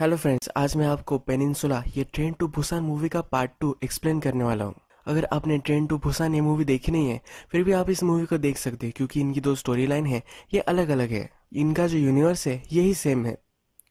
hello friends आज मैं आपको पेनिनसुला ये ट्रेन टू भूसान मूवी का पार्ट टू एक्सप्लेन करने वाला हूँ अगर आपने ट्रेन टू भूसान ये मूवी देखी नहीं है फिर भी आप इस मूवी को देख सकते हैं क्योंकि इनकी दो स्टोरी लाइन है ये अलग अलग है इनका जो यूनिवर्स है यही सेम है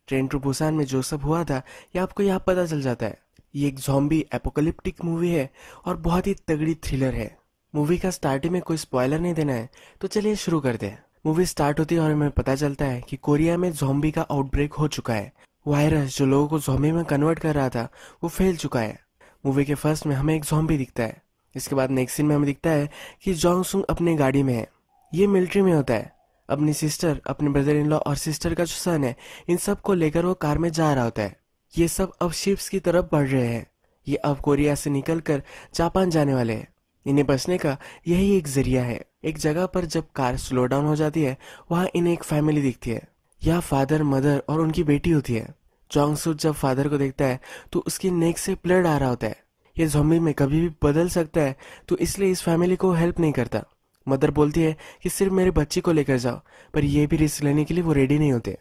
ट्रेन टू भूसान में जो सब हुआ था ये आपको यहाँ पता चल जाता है ये एक जॉम्बी एपोकलिप्टिक मूवी है और बहुत ही तगड़ी थ्रिलर है मूवी का स्टार्टिंग में कोई स्पॉयलर नहीं देना है तो चलिए शुरू कर दे मूवी स्टार्ट होती है और हमें पता चलता है कि कोरिया में जॉम्बी का आउटब्रेक हो चुका है वायरस जो लोगों को जॉम्बी में कन्वर्ट कर रहा था वो फैल चुका है मूवी के फर्स्ट में हमें एक जॉम्बी दिखता है इसके बाद नेक्स्ट सीन में हमें दिखता है कि सुंग अपने गाड़ी में है ये मिलिट्री में होता है अपनी सिस्टर अपने ब्रदर इन लॉ और सिस्टर का जो सन है इन सब को लेकर वो कार में जा रहा होता है ये सब अब शिप्स की तरफ बढ़ रहे हैं ये अब कोरिया से निकल कर जापान जाने वाले हैं इन्हें बचने का यही एक जरिया है एक जगह पर जब कार स्लो डाउन हो जाती है वहाँ इन्हें एक फैमिली दिखती है या फादर मदर और उनकी बेटी होती है चौंग जब फादर को देखता है तो उसकी नेक से ब्लड आ रहा होता है ये जोम्बी में कभी भी बदल सकता है तो इसलिए इस फैमिली को हेल्प नहीं करता मदर बोलती है कि सिर्फ मेरे बच्चे को लेकर जाओ पर यह भी रिस्क लेने के लिए वो रेडी नहीं होते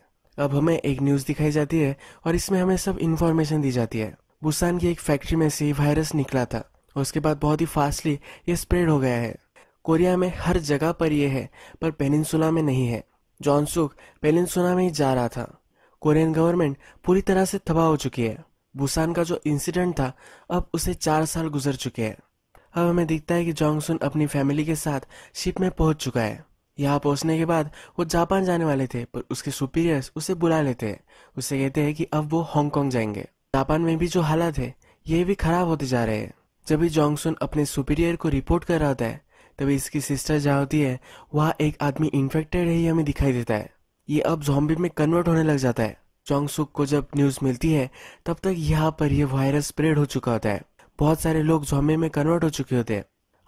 अब हमें एक न्यूज़ दिखाई जाती है और इसमें हमें सब इन्फॉर्मेशन दी जाती है बुसान की एक फैक्ट्री में से वायरस निकला था और उसके बाद बहुत ही फास्टली ये स्प्रेड हो गया है कोरिया में हर जगह पर यह है पर पेनिनसुला में नहीं है जॉनसुक पेलिनसोना में ही जा रहा था कोरियन गवर्नमेंट पूरी तरह से तबाह हो चुकी है बुसान का जो इंसिडेंट था अब उसे चार साल गुजर चुके हैं अब हमें दिखता है कि जॉन्गसुन अपनी फैमिली के साथ शिप में पहुंच चुका है यहाँ पहुंचने के बाद वो जापान जाने वाले थे पर उसके सुपीरियर्स उसे बुला लेते हैं उसे कहते हैं कि अब वो हांगकॉन्ग जाएंगे जापान में भी जो हालात है ये भी खराब होते जा रहे हैं जब भी जॉन्गसुन अपने सुपीरियर को रिपोर्ट कर रहा होता है तभी इसकी सिस्टर जहाँ होती है वहाँ एक आदमी इन्फेक्टेड है ये हमें दिखाई देता है ये अब जॉम्बी में कन्वर्ट होने लग जाता है चौंग सुक को जब न्यूज़ मिलती है तब तक यहाँ पर यह वायरस स्प्रेड हो चुका होता है बहुत सारे लोग जॉम्बी में कन्वर्ट हो चुके होते हैं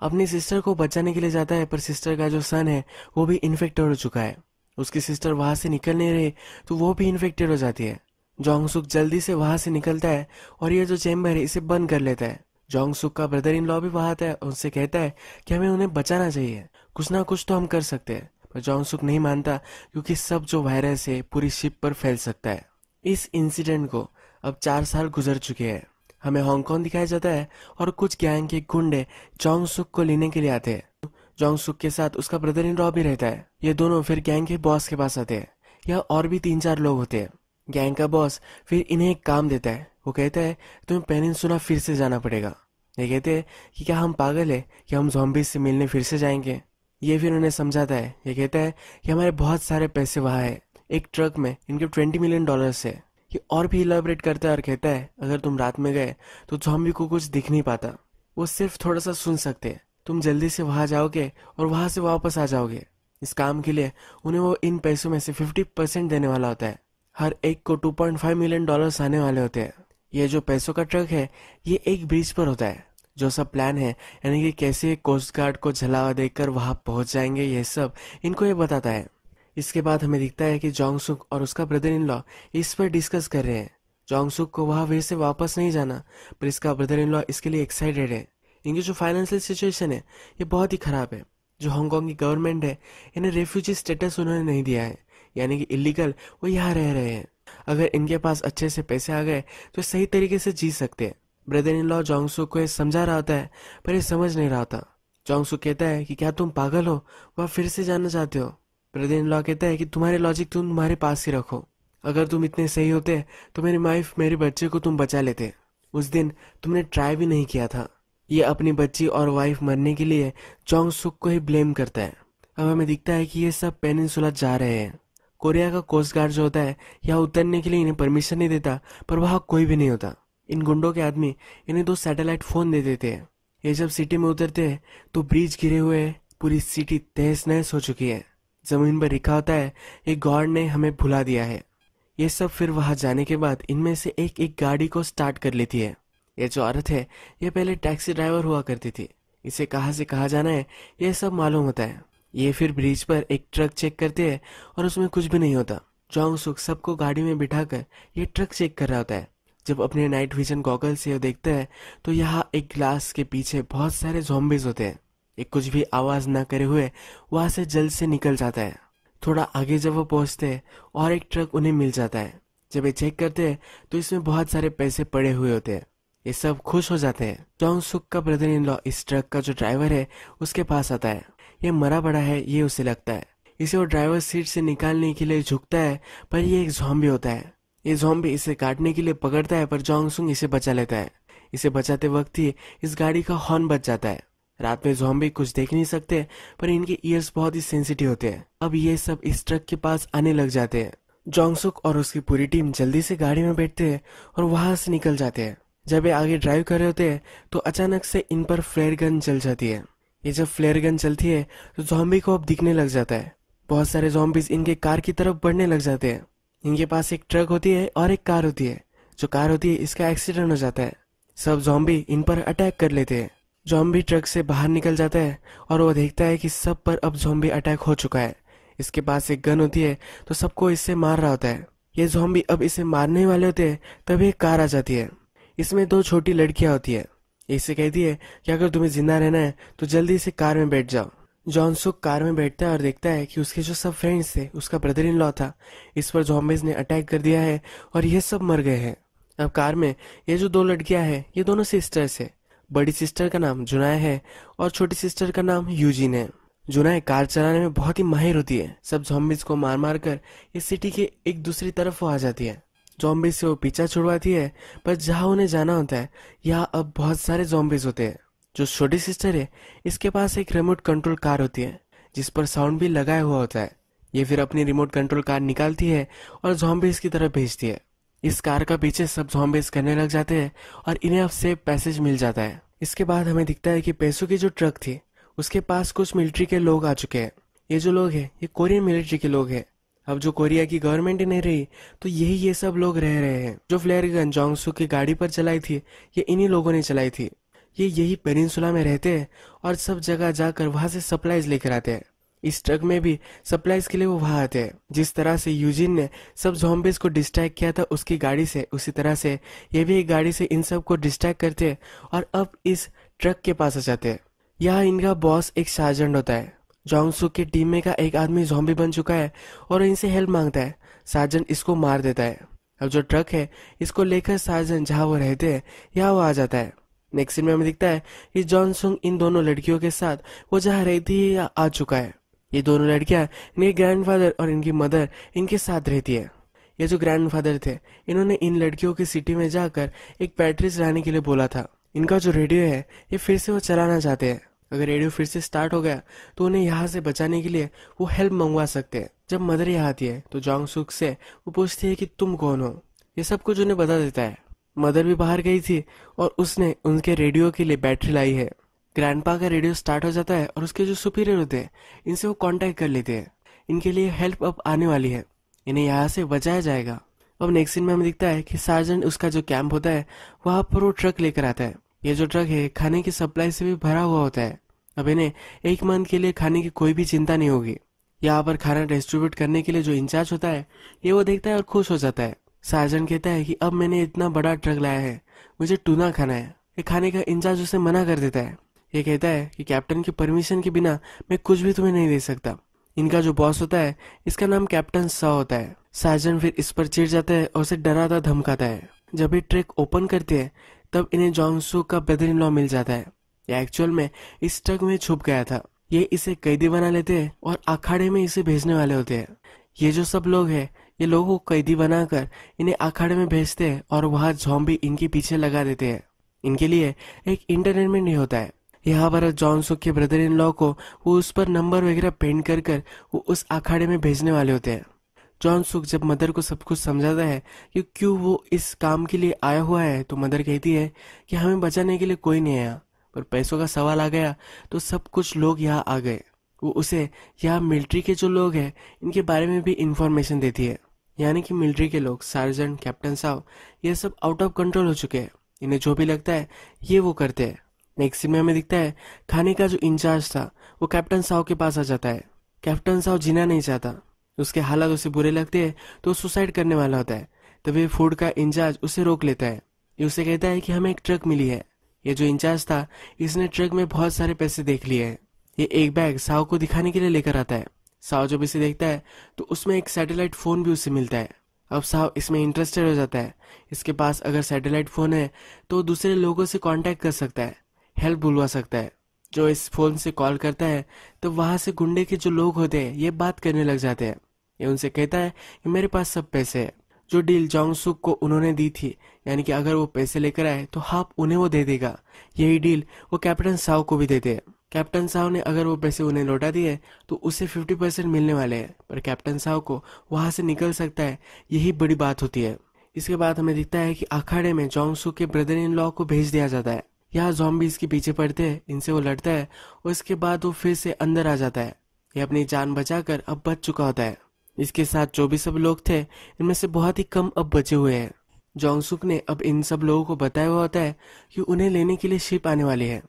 अपनी सिस्टर को बचाने के लिए जाता है पर सिस्टर का जो सन है वो भी इन्फेक्टेड हो चुका है उसकी सिस्टर वहाँ से निकल नहीं रही तो वो भी इन्फेक्टेड हो जाती है जोंगसुक जल्दी से वहां से निकलता है और ये जो चैम्बर है इसे बंद कर लेता है जोंग सुक का ब्रदर इन लॉ भी वहां आता है और उनसे कहता है कि हमें उन्हें बचाना चाहिए कुछ ना कुछ तो हम कर सकते हैं पर जोंग सुक नहीं मानता क्योंकि सब जो वायरस है पूरी शिप पर फैल सकता है इस इंसिडेंट को अब चार साल गुजर चुके हैं हमें हांगकांग दिखाया जाता है और कुछ गैंग के गुंडे सुक को लेने के लिए आते हैं सुक के साथ उसका ब्रदर इन लॉ भी रहता है ये दोनों फिर गैंग के बॉस के पास आते हैं यह और भी तीन चार लोग होते हैं गैंग का बॉस फिर इन्हें एक काम देता है वो कहता है तुम्हें पेनिन सुना फिर से जाना पड़ेगा ये कहते हैं कि क्या हम पागल है कि हम जॉम्बीज से मिलने फिर से जाएंगे ये फिर उन्हें समझाता है ये कहता है कि हमारे बहुत सारे पैसे वहाँ है एक ट्रक में इनके ट्वेंटी मिलियन डॉलर्स है ये और भी इलाबरेट करता है और कहता है अगर तुम रात में गए तो जोम्बी को कुछ दिख नहीं पाता वो सिर्फ थोड़ा सा सुन सकते हैं तुम जल्दी से वहां जाओगे और वहां से वापस आ जाओगे इस काम के लिए उन्हें वो इन पैसों में से फिफ्टी परसेंट देने वाला होता है हर एक को 2.5 मिलियन डॉलर्स आने वाले होते हैं ये जो पैसों का ट्रक है ये एक ब्रिज पर होता है जो सब प्लान है यानी कि कैसे कोस्ट गार्ड को झलावा देकर वहां पहुंच जाएंगे ये सब इनको ये बताता है इसके बाद हमें दिखता है कि जोंगसुक और उसका ब्रदर इन लॉ इस पर डिस्कस कर रहे हैं जोंगसुक को वहां फिर से वापस नहीं जाना पर इसका ब्रदर इन लॉ इसके लिए एक्साइटेड है इनकी जो फाइनेंशियल सिचुएशन है ये बहुत ही खराब है जो हांगकॉन्ग की गवर्नमेंट है इन्हें रेफ्यूजी स्टेटस उन्होंने नहीं दिया है यानी कि इलीगल वो यहाँ रह रहे हैं अगर इनके पास अच्छे से पैसे आ गए तो सही तरीके से जी सकते हैं ब्रदर इन लॉ जोंगसू को ये समझा रहा होता है पर ये समझ नहीं रहा था जोंगसू कहता है कि क्या तुम पागल हो वह फिर से जाना चाहते हो ब्रदर इन लॉ कहता है कि तुम्हारे लॉजिक तुम तुम्हारे पास ही रखो अगर तुम इतने सही होते तो मेरी वाइफ मेरे बच्चे को तुम बचा लेते उस दिन तुमने ट्राई भी नहीं किया था ये अपनी बच्ची और वाइफ मरने के लिए चौंग सुख को ही ब्लेम करता है अब हमें दिखता है कि ये सब पेनिनसुला जा रहे हैं कोरिया का कोस्ट गार्ड जो होता है यहाँ उतरने के लिए इन्हें परमिशन नहीं देता पर वहाँ कोई भी नहीं होता इन गुंडों के आदमी इन्हें दो सैटेलाइट फ़ोन दे देते हैं ये जब सिटी में उतरते हैं तो ब्रिज गिरे हुए है पूरी सिटी तहस नहस हो चुकी है ज़मीन पर लिखा होता है एक गॉड ने हमें भुला दिया है ये सब फिर वहां जाने के बाद इनमें से एक एक गाड़ी को स्टार्ट कर लेती है ये जो औरत है ये पहले टैक्सी ड्राइवर हुआ करती थी इसे कहा से कहा जाना है यह सब मालूम होता है ये फिर ब्रिज पर एक ट्रक चेक करते हैं और उसमें कुछ भी नहीं होता चौंग सुख सबको गाड़ी में बिठाकर ये ट्रक चेक कर रहा होता है जब अपने नाइट विजन गॉगल से देखता है तो यहाँ एक ग्लास के पीछे बहुत सारे जोम्बिज होते हैं एक कुछ भी आवाज ना करे हुए वहां से जल्द से निकल जाता है थोड़ा आगे जब वो पहुंचते हैं और एक ट्रक उन्हें मिल जाता है जब ये चेक करते हैं तो इसमें बहुत सारे पैसे पड़े हुए होते हैं ये सब खुश हो जाते हैं चौंग सुख का ब्रदर इन लॉ इस ट्रक का जो ड्राइवर है उसके पास आता है यह मरा पड़ा है ये उसे लगता है इसे वो ड्राइवर सीट से निकालने के लिए झुकता है पर यह एक जॉम्बी होता है ये जॉम्बी इसे काटने के लिए पकड़ता है पर जोंगसुंग इसे बचा लेता है इसे बचाते वक्त ही इस गाड़ी का हॉर्न बच जाता है रात में जॉम्बी कुछ देख नहीं सकते पर इनके ईयर्स बहुत ही सेंसिटिव होते हैं अब ये सब इस ट्रक के पास आने लग जाते हैं जोंगसुक और उसकी पूरी टीम जल्दी से गाड़ी में बैठते हैं और वहां से निकल जाते हैं जब ये आगे ड्राइव कर रहे होते हैं तो अचानक से इन पर फ्लेयर गन चल जाती है ये जब फ्लेयर गन चलती है तो जॉम्बी को अब दिखने लग जाता है बहुत सारे जॉम्बीज इनके कार की तरफ बढ़ने लग जाते हैं इनके पास एक ट्रक होती है और एक कार होती है जो कार होती है इसका एक्सीडेंट हो जाता है सब जॉम्बी इन पर अटैक कर लेते हैं जॉम्बी ट्रक से बाहर निकल जाता है और वो देखता है कि सब पर अब जॉम्बी अटैक हो चुका है इसके पास एक गन होती है तो सबको इससे मार रहा होता है ये जॉम्बी अब इसे मारने वाले होते हैं तभी एक कार आ जाती है इसमें दो छोटी लड़कियां होती है इसे कहती है कि अगर तुम्हें जिंदा रहना है तो जल्दी से कार में बैठ जाओ जॉन सुक कार में बैठता है और देखता है कि उसके जो सब फ्रेंड्स थे उसका ब्रदर इन लॉ था इस पर जॉम्बेज ने अटैक कर दिया है और यह सब मर गए हैं अब कार में ये जो दो लड़कियां हैं ये दोनों सिस्टर्स है बड़ी सिस्टर का नाम जुनाय है और छोटी सिस्टर का नाम यूजीन है जुनाय कार चलाने में बहुत ही माहिर होती है सब जॉम्बिज को मार मार कर इस सिटी के एक दूसरी तरफ वो आ जाती है जॉम्बी से वो पीछा छुड़वाती है पर जहाँ उन्हें जाना होता है यहाँ अब बहुत सारे जॉम्बीज होते हैं जो छोटी सिस्टर है इसके पास एक रिमोट कंट्रोल कार होती है जिस पर साउंड भी लगाया हुआ होता है ये फिर अपनी रिमोट कंट्रोल कार निकालती है और जॉम्बीज की तरफ भेजती है इस कार का पीछे सब जॉम्बीज करने लग जाते हैं और इन्हें अब सेफ पैसेज मिल जाता है इसके बाद हमें दिखता है कि पैसों की जो ट्रक थी उसके पास कुछ मिलिट्री के लोग आ चुके हैं ये जो लोग हैं ये कोरियन मिलिट्री के लोग हैं अब जो कोरिया की गवर्नमेंट नहीं रही तो यही ये सब लोग रह रहे हैं जो फ्लेयर गन जोंगसू की गाड़ी पर चलाई थी ये इन्हीं लोगों ने चलाई थी ये यही पेनिनसुला में रहते हैं और सब जगह जाकर वहाँ से सप्लाईज लेकर आते हैं इस ट्रक में भी सप्लाईज के लिए वो वहाँ आते हैं जिस तरह से यूजिन ने सब जोम्बिस को डिस्ट्रैक्ट किया था उसकी गाड़ी से उसी तरह से ये भी एक गाड़ी से इन सब को डिस्ट्रैक्ट करते हैं और अब इस ट्रक के पास आ जाते हैं यहाँ इनका बॉस एक सार्जेंट होता है जोंगसुक की टीम में का एक आदमी जॉम्बी बन चुका है और इनसे हेल्प मांगता है सार्जन इसको मार देता है अब जो ट्रक है इसको लेकर साजन जहाँ वो रहते हैं यहाँ वो आ जाता है नेक्स्ट सीन में हमें दिखता है कि सुंग इन दोनों लड़कियों के साथ वो जहाँ रहती है या आ चुका है ये दोनों लड़कियां इनके ग्रैंडफादर और इनकी मदर इनके साथ रहती है ये जो ग्रैंडफादर थे इन्होंने इन लड़कियों की सिटी में जाकर एक पैट्रिस रहने के लिए बोला था इनका जो रेडियो है ये फिर से वो चलाना चाहते हैं अगर रेडियो फिर से स्टार्ट हो गया तो उन्हें यहाँ से बचाने के लिए वो हेल्प मंगवा सकते हैं जब मदर यहाँ आती है तो जॉन्ग सुख से वो पूछती है कि तुम कौन हो ये सब कुछ उन्हें बता देता है मदर भी बाहर गई थी और उसने उनके रेडियो के लिए बैटरी लाई है ग्रैंडपा का रेडियो स्टार्ट हो जाता है और उसके जो सुपीरियर होते हैं इनसे वो कांटेक्ट कर लेते हैं इनके लिए हेल्प अब आने वाली है इन्हें यहाँ से बचाया जाएगा अब नेक्स्ट सीन में हमें दिखता है कि सार्जेंट उसका जो कैंप होता है वहाँ पर वो ट्रक लेकर आता है ये जो ट्रक है खाने की सप्लाई से भी भरा हुआ होता है अब इन्हें एक मंथ के लिए खाने की कोई भी चिंता नहीं होगी यहाँ पर खाना डिस्ट्रीब्यूट करने के लिए जो इंचार्ज होता है ये वो देखता है और खुश हो जाता है साजन कहता है कि अब मैंने इतना बड़ा ट्रक लाया है मुझे टूना खाना है ये खाने का इंचार्ज उसे मना कर देता है ये कहता है कि कैप्टन की परमिशन के बिना मैं कुछ भी तुम्हें नहीं दे सकता इनका जो बॉस होता है इसका नाम कैप्टन सा होता है साजन फिर इस पर चिड़ जाता है और उसे डराता धमकाता है जब ये ट्रैक ओपन करते हैं तब इन्हें जोंगसू का ब्रदर इन लॉ मिल जाता है या एक्चुअल में इस ट्रक में छुप गया था ये इसे कैदी बना लेते हैं और अखाड़े में इसे भेजने वाले होते हैं ये जो सब लोग हैं ये लोगों को कैदी बनाकर इन्हें अखाड़े में भेजते हैं और वहाँ जॉम्बी इनके पीछे लगा देते हैं इनके लिए एक इंटरटेनमेंट नहीं होता है यहाँ पर जॉनसुक के ब्रदर इन लॉ को वो उस पर नंबर वगैरह पेंट कर कर वो उस अखाड़े में भेजने वाले होते हैं जॉन सुख जब मदर को सब कुछ समझाता है कि क्यों वो इस काम के लिए आया हुआ है तो मदर कहती है कि हमें बचाने के लिए कोई नहीं आया पर पैसों का सवाल आ गया तो सब कुछ लोग यहाँ आ गए वो उसे यहाँ मिलिट्री के जो लोग हैं इनके बारे में भी इंफॉर्मेशन देती है यानी कि मिलिट्री के लोग सार्जेंट कैप्टन साहब ये सब आउट ऑफ कंट्रोल हो चुके हैं इन्हें जो भी लगता है ये वो करते हैं नेक्स्ट सीन में हमें दिखता है खाने का जो इंचार्ज था वो कैप्टन साहब के पास आ जाता है कैप्टन साहब जीना नहीं चाहता तो उसके हालात उसे बुरे लगते हैं तो सुसाइड करने वाला होता है तभी फूड का इंचार्ज उसे रोक लेता है ये उसे कहता है कि हमें एक ट्रक मिली है ये जो इंचार्ज था इसने ट्रक में बहुत सारे पैसे देख लिए हैं ये एक बैग साव को दिखाने के लिए लेकर आता है साव जब इसे देखता है तो उसमें एक सैटेलाइट फोन भी उसे मिलता है अब साव इसमें इंटरेस्टेड हो जाता है इसके पास अगर सैटेलाइट फोन है तो दूसरे लोगों से कॉन्टेक्ट कर सकता है हेल्प बुलवा सकता है जो इस फोन से कॉल करता है तो वहां से गुंडे के जो लोग होते हैं ये बात करने लग जाते हैं ये उनसे कहता है कि मेरे पास सब पैसे है जो डील सुक को उन्होंने दी थी यानी कि अगर वो पैसे लेकर आए तो हाफ उन्हें वो दे देगा यही डील वो कैप्टन साव को भी देते हैं कैप्टन साव ने अगर वो पैसे उन्हें लौटा दिए तो उसे 50 परसेंट मिलने वाले हैं पर कैप्टन साव को वहां से निकल सकता है यही बड़ी बात होती है इसके बाद हमें दिखता है कि अखाड़े में सुक के ब्रदर इन लॉ को भेज दिया जाता है यहाँ जॉम्बीज इसके पीछे पड़ते हैं इनसे वो लड़ता है और इसके बाद वो फिर से अंदर आ जाता है ये अपनी जान बचाकर अब बच चुका होता है इसके साथ जो भी सब लोग थे इनमें से बहुत ही कम अब बचे हुए हैं जोंगसुक ने अब इन सब लोगों को बताया हुआ होता है कि उन्हें लेने के लिए शिप आने वाली है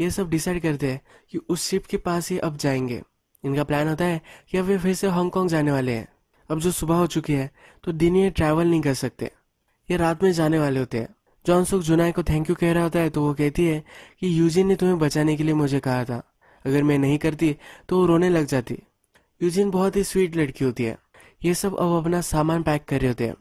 ये सब डिसाइड करते हैं कि उस शिप के पास ही अब जाएंगे इनका प्लान होता है कि अब वे फिर से हांगकांग जाने वाले हैं अब जो सुबह हो चुकी है तो दिन ये ट्रैवल नहीं कर सकते ये रात में जाने वाले होते हैं जॉनसुक जुनाई को थैंक यू कह रहा होता है तो वो कहती है कि यूजिन ने तुम्हें बचाने के लिए मुझे कहा था अगर मैं नहीं करती तो वो रोने लग जाती यूजिन बहुत ही स्वीट लड़की होती है ये सब अब अपना सामान पैक कर रहे होते हैं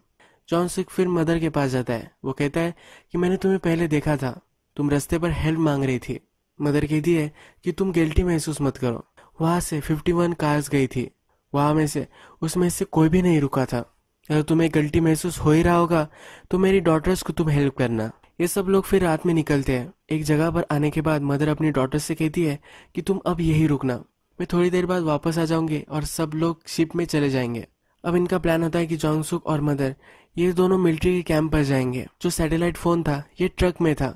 जॉन सिक फिर मदर के पास जाता है वो कहता है कि मैंने तुम्हें पहले देखा था तुम रस्ते पर हेल्प मांग रही थी मदर कहती है कि तुम गिल्टी महसूस मत करो वहाँ से 51 कार्स गई थी वहां में से उसमें से कोई भी नहीं रुका था अगर तुम्हें गलती महसूस हो ही रहा होगा तो मेरी डॉटर्स को तुम हेल्प करना ये सब लोग फिर रात में निकलते हैं एक जगह पर आने के बाद मदर अपनी डॉटर से कहती है कि तुम अब यही रुकना मैं थोड़ी देर बाद वापस आ जाऊंगे और सब लोग शिप में चले जाएंगे अब इनका प्लान होता है कि जोंगसुक और मदर ये दोनों मिलिट्री के कैंप पर जाएंगे जो सैटेलाइट फोन था ये ट्रक में था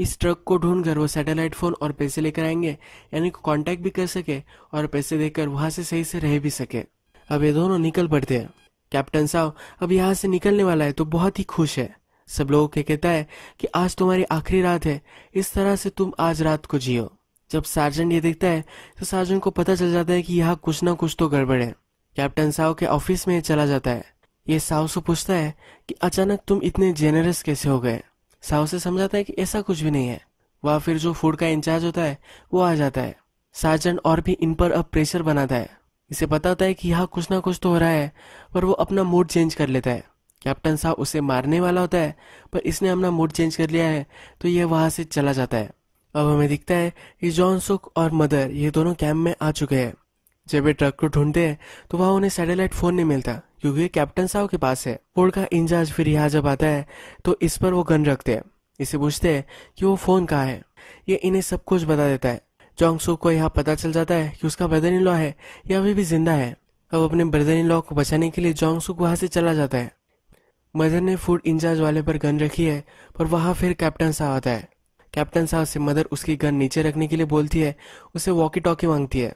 इस ट्रक को ढूंढ कर वो सैटेलाइट फोन और पैसे लेकर आएंगे यानी कॉन्टेक्ट भी कर सके और पैसे देकर वहां से सही से रह भी सके अब ये दोनों निकल पड़ते हैं कैप्टन साहब अब यहाँ से निकलने वाला है तो बहुत ही खुश है सब लोगों के कहता है कि आज तुम्हारी आखिरी रात है इस तरह से तुम आज रात को जियो जब सार्जेंट ये देखता है तो सार्जेंट को पता चल जाता है कि यहाँ कुछ ना कुछ तो गड़बड़ है कैप्टन साव के ऑफिस में चला जाता है ये साहु से पूछता है कि अचानक तुम इतने जेनरस कैसे हो गए साहु से समझाता है कि ऐसा कुछ भी नहीं है वह फिर जो फूड का इंचार्ज होता है वो आ जाता है सार्जेंट और भी इन पर अब प्रेशर बनाता है इसे पता होता है कि यहाँ कुछ ना कुछ तो हो रहा है पर वो अपना मूड चेंज कर लेता है कैप्टन साहब उसे मारने वाला होता है पर इसने अपना मूड चेंज कर लिया है तो यह वहां से चला जाता है अब हमें दिखता है कि जॉन सुक और मदर ये दोनों कैंप में आ चुके हैं जब वे ट्रक को ढूंढते हैं तो वहां उन्हें सैटेलाइट फोन नहीं मिलता क्योंकि कैप्टन साहब के पास है फोर्ड का इंचार्ज फिर यहाँ जब आता है तो इस पर वो गन रखते हैं इसे पूछते हैं कि वो फोन कहाँ है ये इन्हें सब कुछ बता देता है जॉन्ग सुक को यहाँ पता चल जाता है कि उसका ब्रदर इन लॉ है या अभी भी जिंदा है अब अपने ब्रदर इन लॉ को बचाने के लिए जॉन्ग सुक वहाँ से चला जाता है मदर ने फूड इंचार्ज वाले पर गन रखी है पर वहाँ फिर कैप्टन साहब आता है कैप्टन साहब से मदर उसकी गन नीचे रखने के लिए बोलती है उसे वॉकी टॉकी मांगती है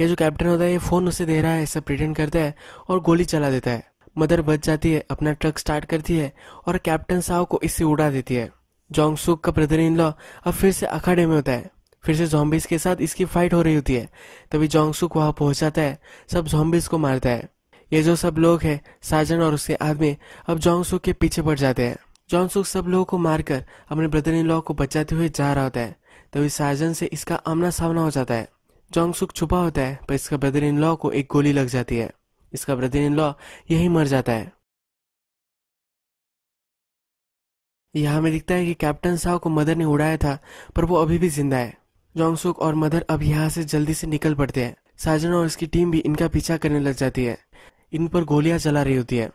ये जो कैप्टन होता है ये फ़ोन उसे दे रहा है ऐसा प्रिटेंड करता है और गोली चला देता है मदर बच जाती है अपना ट्रक स्टार्ट करती है और कैप्टन साहब को इससे उड़ा देती है जोंग सुक का ब्रदर इन लॉ अब फिर से अखाड़े में होता है फिर से जॉम्बिस के साथ इसकी फाइट हो रही होती है तभी जोंग सुक वहाँ पहुंचाता है सब जॉम्बिस को मारता है ये जो सब लोग हैं साजन और उसके आदमी अब जोंग सुक के पीछे पड़ जाते हैं जॉन सुख सब लोगों को मारकर अपने ब्रदर इन लॉ को बचाते हुए जा रहा होता है तभी साजन से इसका आमना सामना हो जाता है सुख छुपा होता है पर इसका ब्रदर इन लॉ को एक गोली लग जाती है इसका ब्रदर इन लॉ यही मर जाता है यहाँ में दिखता है कि कैप्टन साव को मदर ने उड़ाया था पर वो अभी भी जिंदा है सुख और मदर अब यहाँ से जल्दी से निकल पड़ते हैं साजन और इसकी टीम भी इनका पीछा करने लग जाती है इन पर गोलियां चला रही होती है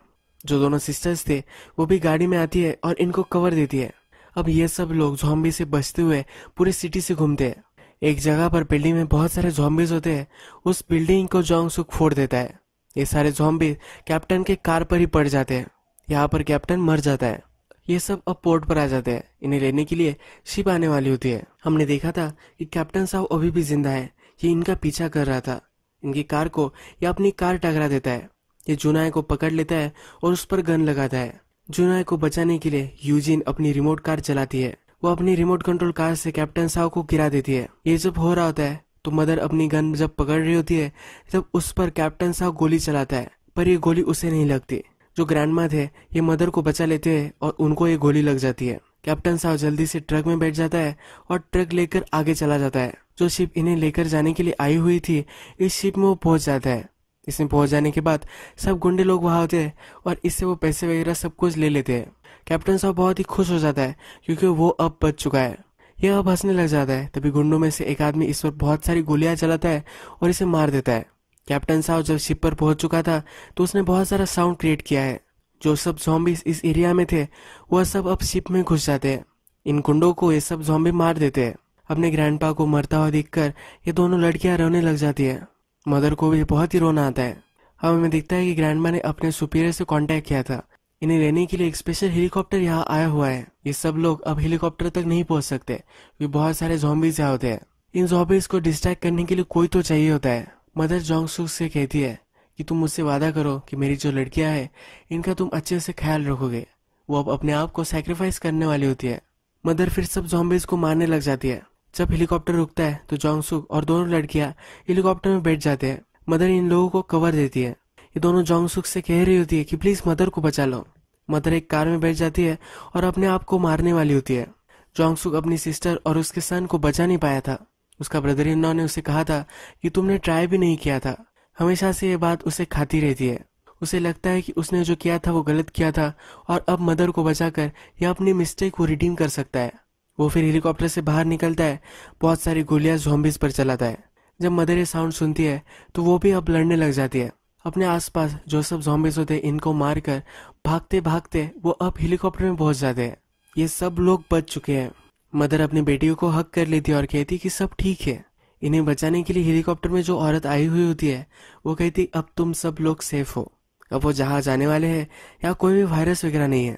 जो दोनों सिस्टर्स थे वो भी गाड़ी में आती है और इनको कवर देती है अब ये सब लोग जोम्बी से बचते हुए पूरे सिटी से घूमते हैं एक जगह पर बिल्डिंग में बहुत सारे जॉम्बीज होते हैं उस बिल्डिंग को जोंग सुख फोड़ देता है ये सारे जॉम्बी कैप्टन के कार पर ही पड़ जाते हैं यहाँ पर कैप्टन मर जाता है ये सब अब पोर्ट पर आ जाते हैं इन्हें लेने के लिए शिप आने वाली होती है हमने देखा था कि कैप्टन साहब अभी भी जिंदा है ये इनका पीछा कर रहा था इनकी कार को या अपनी कार टकरा देता है ये जुनाय को पकड़ लेता है और उस पर गन लगाता है जुनाय को बचाने के लिए यूजिन अपनी रिमोट कार चलाती है वो अपनी रिमोट कंट्रोल कार से कैप्टन साव को गिरा देती है ये जब हो रहा होता है तो मदर अपनी गन जब पकड़ रही होती है तब उस पर कैप्टन साहब गोली चलाता है पर ये गोली उसे नहीं लगती जो मा थे ये मदर को बचा लेते हैं और उनको ये गोली लग जाती है कैप्टन साहब जल्दी से ट्रक में बैठ जाता है और ट्रक लेकर आगे चला जाता है जो शिप इन्हें लेकर जाने के लिए आई हुई थी इस शिप में वो पहुंच जाता है इसमें पहुंच जाने के बाद सब गुंडे लोग वहां होते हैं और इससे वो पैसे वगैरह सब कुछ ले लेते हैं कैप्टन साहब बहुत ही खुश हो जाता है क्योंकि वो अब बच चुका है यह अब हंसने लग जाता है तभी गुंडों में से एक आदमी इस पर बहुत सारी गोलियां चलाता है और इसे मार देता है कैप्टन साहब जब शिप पर पहुंच चुका था तो उसने बहुत सारा साउंड क्रिएट किया है जो सब जॉम्बी इस एरिया में थे वह सब अब शिप में घुस जाते हैं इन गुंडों को ये सब जॉम्बी मार देते हैं अपने ग्रैंडपा को मरता हुआ देखकर ये दोनों लड़कियां रोने लग जाती है मदर को भी बहुत ही रोना आता है अब हमें दिखता है कि ग्रैंडमा ने अपने सुपीरियर से कांटेक्ट किया था इन्हें लेने के लिए एक स्पेशल हेलीकॉप्टर यहाँ आया हुआ है ये सब लोग अब हेलीकॉप्टर तक नहीं पहुंच सकते क्योंकि बहुत सारे जॉम्बीज यहाँ होते हैं इन जॉम्बीज को डिस्ट्रैक्ट करने के लिए कोई तो चाहिए होता है मदर जोंग से कहती है कि तुम मुझसे वादा करो कि मेरी जो लड़कियां है इनका तुम अच्छे से ख्याल रखोगे वो अब अपने आप को सेक्रीफाइस करने वाली होती है मदर फिर सब जॉम्बीज को मारने लग जाती है जब हेलीकॉप्टर रुकता है तो जोंगसुक और दोनों लड़कियां हेलीकॉप्टर में बैठ जाते हैं मदर इन लोगों को कवर देती है ये दोनों जोंगसुक से कह रही होती है कि प्लीज मदर को बचा लो मदर एक कार में बैठ जाती है और अपने आप को मारने वाली होती है जोंगसुक अपनी सिस्टर और उसके सन को बचा नहीं पाया था उसका ब्रदर इन लॉ ने उसे कहा था कि तुमने ट्राई भी नहीं किया था हमेशा से ये बात उसे खाती रहती है उसे लगता है कि उसने जो किया था वो गलत किया था और अब मदर को बचाकर यह अपनी मिस्टेक को रिडीम कर सकता है वो फिर हेलीकॉप्टर से बाहर निकलता है बहुत सारी गोलियां जोम्बिस पर चलाता है जब मदर ये साउंड सुनती है तो वो भी अब लड़ने लग जाती है अपने आसपास जो सब जोम्बिस होते हैं इनको मारकर भागते भागते वो अब हेलीकॉप्टर में पहुंच जाते हैं ये सब लोग बच चुके हैं मदर अपनी बेटियों को हक कर लेती है और कहती कि सब ठीक है इन्हें बचाने के लिए हेलीकॉप्टर में जो औरत आई हुई होती है वो कहती अब तुम सब लोग सेफ हो अब वो जहाँ जाने वाले हैं यहाँ कोई भी वायरस वगैरह नहीं है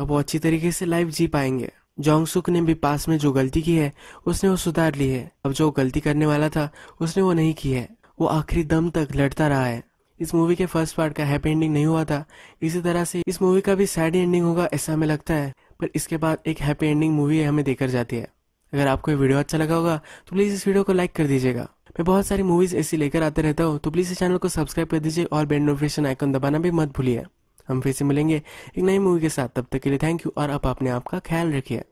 अब वो अच्छी तरीके से लाइफ जी पाएंगे जोंगसुक ने भी पास में जो गलती की है उसने वो सुधार ली है अब जो गलती करने वाला था उसने वो नहीं की है वो आखिरी दम तक लड़ता रहा है इस मूवी के फर्स्ट पार्ट का हैप्पी एंडिंग नहीं हुआ था इसी तरह से इस मूवी का भी सैड एंडिंग होगा ऐसा हमें लगता है पर इसके बाद एक हैप्पी एंडिंग मूवी हमें देकर जाती है अगर आपको ये वीडियो अच्छा लगा होगा तो प्लीज़ इस वीडियो को लाइक कर दीजिएगा मैं बहुत सारी मूवीज़ ऐसी लेकर आते रहता हूँ तो प्लीज़ इस चैनल को सब्सक्राइब कर दीजिए और बेल नोटिफिकेशन आइकन दबाना भी मत भूलिए हम फिर से मिलेंगे एक नई मूवी के साथ तब तक के लिए थैंक यू और अब अपने आप का ख्याल रखिए